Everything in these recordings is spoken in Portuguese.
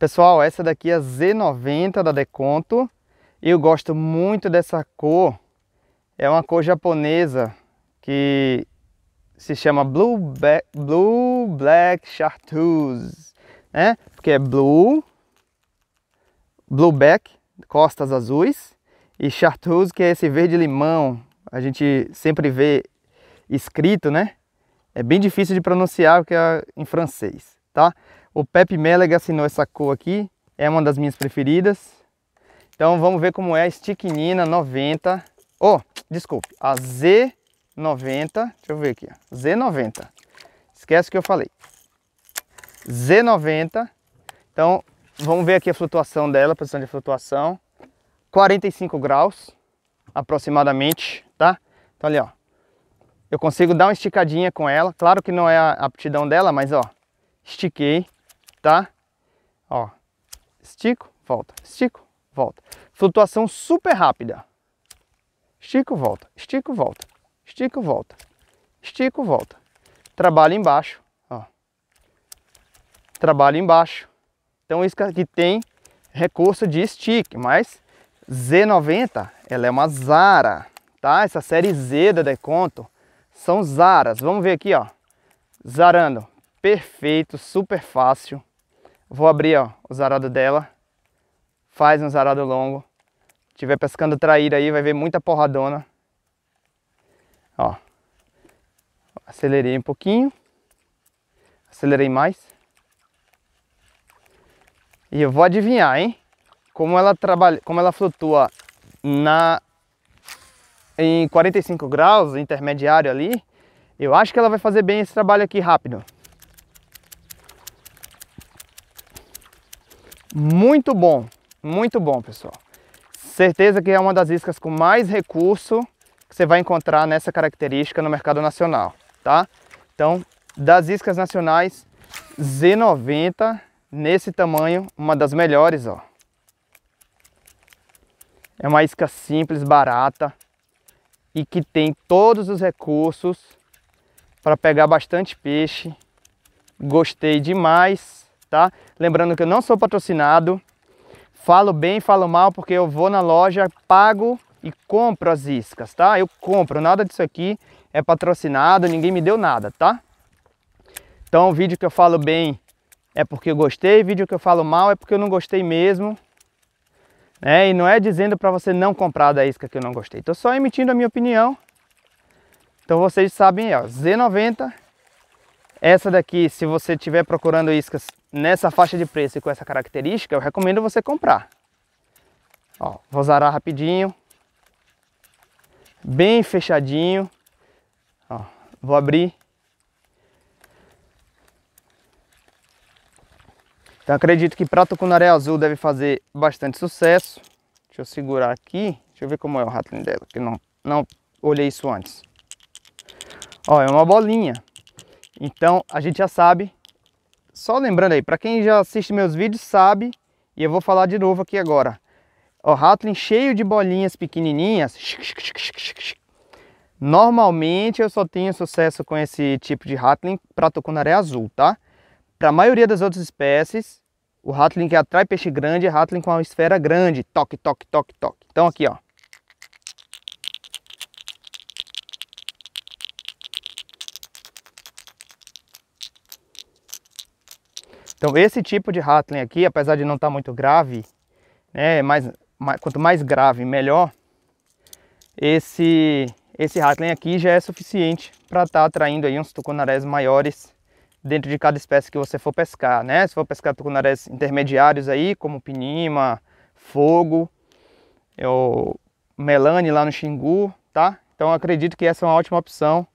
Pessoal, essa daqui é a Z90 da Deconto. Eu gosto muito dessa cor. É uma cor japonesa que se chama Blue, Black, Blue Black Chartreuse, né? Porque é blue, blueback, costas azuis, e chartreuse, que é esse verde limão. A gente sempre vê escrito, né? É bem difícil de pronunciar porque é em francês, tá? O Pepe Meleg assinou essa cor aqui, é uma das minhas preferidas. Então vamos ver como é a Sticknina 90. Oh, desculpe, a Z90. Deixa eu ver aqui, Z90. Esquece o que eu falei. Z90. Então vamos ver aqui a flutuação dela, a posição de flutuação. 45 graus aproximadamente, tá? Então ali, ó. Eu consigo dar uma esticadinha com ela. Claro que não é a aptidão dela, mas ó, estiquei tá? Ó, estico, volta, estico, volta. Flutuação super rápida. Estico, volta, estico, volta, estico, volta, estico, volta. Trabalho embaixo, ó. Trabalho embaixo. Então isso aqui tem recurso de stick, mas Z90, ela é uma Zara, tá? Essa série Z da Deconto são Zaras. Vamos ver aqui, ó. Zarando, perfeito, super fácil. Vou abrir ó, o zarado dela, faz um zarado longo. Se tiver pescando traíra aí, vai ver muita porradona. Ó, acelerei um pouquinho, acelerei mais. E eu vou adivinhar, hein? Como ela trabalha, como ela flutua na em 45 graus, intermediário ali, eu acho que ela vai fazer bem esse trabalho aqui rápido. Muito bom, muito bom, pessoal. Certeza que é uma das iscas com mais recurso que você vai encontrar nessa característica no mercado nacional, tá? Então, das iscas nacionais, Z90, nesse tamanho, uma das melhores, ó. É uma isca simples, barata e que tem todos os recursos para pegar bastante peixe. Gostei demais tá? Lembrando que eu não sou patrocinado, falo bem, falo mal, porque eu vou na loja, pago e compro as iscas, tá? Eu compro, nada disso aqui é patrocinado, ninguém me deu nada, tá? Então o vídeo que eu falo bem é porque eu gostei, vídeo que eu falo mal é porque eu não gostei mesmo. Né? E não é dizendo para você não comprar da isca que eu não gostei. tô só emitindo a minha opinião. Então vocês sabem, ó, Z90 essa daqui, se você estiver procurando iscas nessa faixa de preço e com essa característica, eu recomendo você comprar. Ó, vou zarar rapidinho. Bem fechadinho. Ó, vou abrir. Então acredito que para tucunaré azul deve fazer bastante sucesso. Deixa eu segurar aqui. Deixa eu ver como é o ratinho dela, que não, não olhei isso antes. Ó, é uma bolinha. Então a gente já sabe, só lembrando aí, para quem já assiste meus vídeos sabe, e eu vou falar de novo aqui agora. O Rattling cheio de bolinhas pequenininhas. Normalmente eu só tenho sucesso com esse tipo de Rattling para tucunaré azul, tá? Para a maioria das outras espécies, o Rattling que atrai peixe grande é Rattling com a esfera grande. Toque, toque, toque, toque. Então aqui, ó. Então esse tipo de rattling aqui, apesar de não estar tá muito grave, né, mais, mais, quanto mais grave melhor, esse, esse rattling aqui já é suficiente para estar tá atraindo aí uns tucunarés maiores dentro de cada espécie que você for pescar, né? Se for pescar tucunarés intermediários aí, como pinima, fogo, o melane lá no Xingu, tá? Então acredito que essa é uma ótima opção,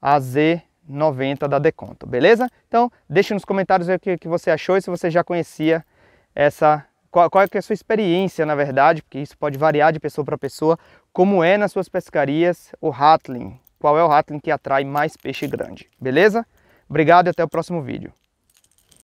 a Z 90 da Deconto, beleza? Então, deixe nos comentários o que, que você achou e se você já conhecia essa qual, qual, é, é a sua experiência, na verdade, porque isso pode variar de pessoa para pessoa, como é nas suas pescarias o rattling, qual é o rattling que atrai mais peixe grande, beleza? Obrigado e até o próximo vídeo.